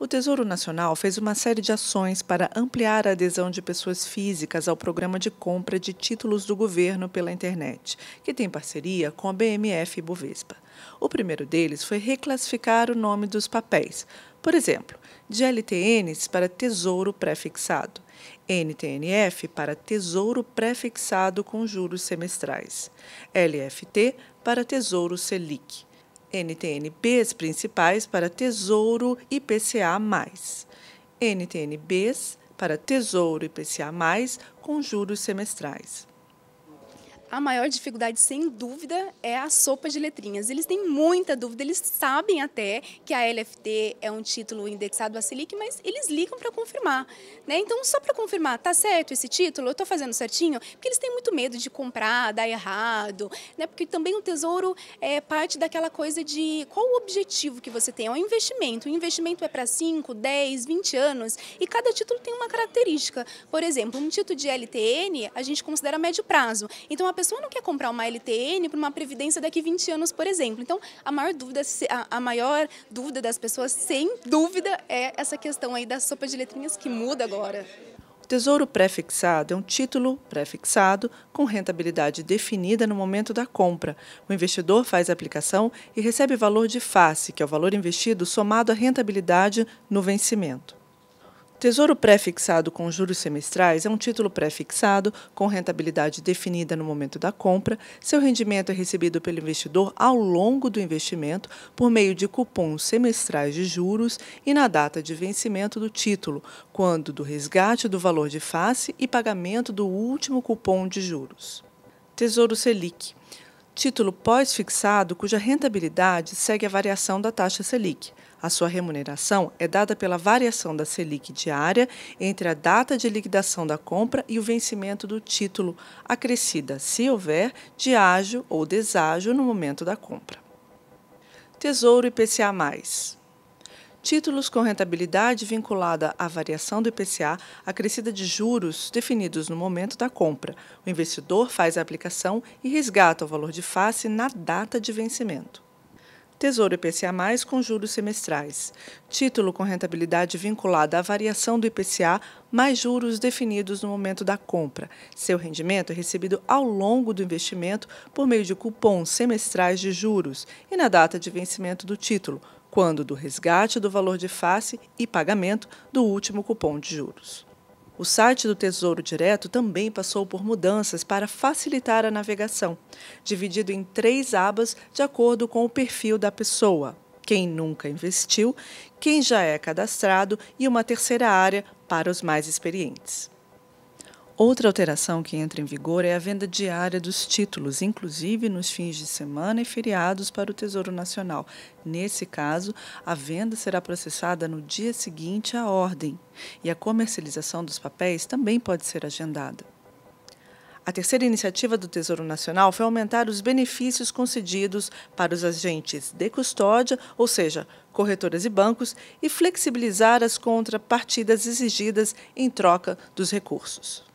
O Tesouro Nacional fez uma série de ações para ampliar a adesão de pessoas físicas ao programa de compra de títulos do governo pela internet, que tem parceria com a BMF e Bovespa. O primeiro deles foi reclassificar o nome dos papéis, por exemplo, de LTNs para Tesouro Prefixado, NTNF para Tesouro Prefixado com juros semestrais, LFT para Tesouro Selic. NTNBs principais para Tesouro IPCA+, NTNBs para Tesouro IPCA+, com juros semestrais. A maior dificuldade, sem dúvida, é a sopa de letrinhas. Eles têm muita dúvida, eles sabem até que a LFT é um título indexado à Selic, mas eles ligam para confirmar. Né? Então, só para confirmar, tá certo esse título? Eu estou fazendo certinho? Porque eles têm muito medo de comprar, dar errado, né? porque também o tesouro é parte daquela coisa de qual o objetivo que você tem. É um investimento. O investimento é para 5, 10, 20 anos e cada título tem uma característica. Por exemplo, um título de LTN a gente considera médio prazo. Então, a pessoa não quer comprar uma LTN para uma previdência daqui 20 anos, por exemplo. Então, a maior dúvida, a maior dúvida das pessoas, sem dúvida, é essa questão aí da sopa de letrinhas que muda agora. Tesouro prefixado é um título prefixado com rentabilidade definida no momento da compra. O investidor faz a aplicação e recebe valor de face, que é o valor investido somado à rentabilidade no vencimento. Tesouro pré-fixado com juros semestrais é um título pré-fixado com rentabilidade definida no momento da compra. Seu rendimento é recebido pelo investidor ao longo do investimento por meio de cupons semestrais de juros e na data de vencimento do título, quando do resgate do valor de face e pagamento do último cupom de juros. Tesouro Selic título pós-fixado cuja rentabilidade segue a variação da taxa Selic. A sua remuneração é dada pela variação da Selic diária entre a data de liquidação da compra e o vencimento do título, acrescida, se houver, de ágio ou deságio no momento da compra. Tesouro IPCA. Títulos com rentabilidade vinculada à variação do IPCA acrescida de juros definidos no momento da compra. O investidor faz a aplicação e resgata o valor de face na data de vencimento. Tesouro IPCA+, com juros semestrais. Título com rentabilidade vinculada à variação do IPCA mais juros definidos no momento da compra. Seu rendimento é recebido ao longo do investimento por meio de cupons semestrais de juros e na data de vencimento do título, quando do resgate do valor de face e pagamento do último cupom de juros. O site do Tesouro Direto também passou por mudanças para facilitar a navegação, dividido em três abas de acordo com o perfil da pessoa: quem nunca investiu, quem já é cadastrado e uma terceira área para os mais experientes. Outra alteração que entra em vigor é a venda diária dos títulos, inclusive nos fins de semana e feriados para o Tesouro Nacional. Nesse caso, a venda será processada no dia seguinte à ordem e a comercialização dos papéis também pode ser agendada. A terceira iniciativa do Tesouro Nacional foi aumentar os benefícios concedidos para os agentes de custódia, ou seja, corretoras e bancos, e flexibilizar as contrapartidas exigidas em troca dos recursos.